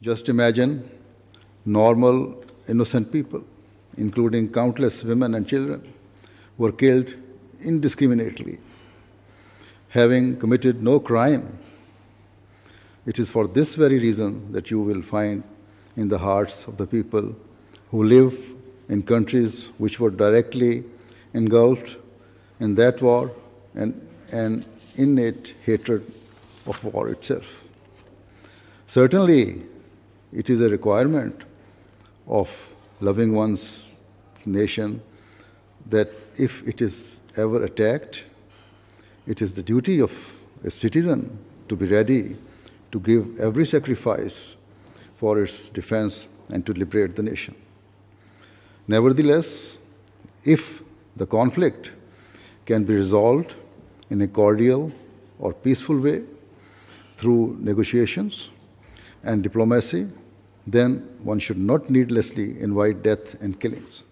Just imagine normal, innocent people, including countless women and children, were killed indiscriminately, having committed no crime. It is for this very reason that you will find in the hearts of the people who live in countries which were directly engulfed in that war and an innate hatred of war itself. Certainly, it is a requirement of loving one's nation that if it is ever attacked, it is the duty of a citizen to be ready to give every sacrifice for its defense and to liberate the nation. Nevertheless, if the conflict can be resolved in a cordial or peaceful way through negotiations, and diplomacy, then one should not needlessly invite death and killings.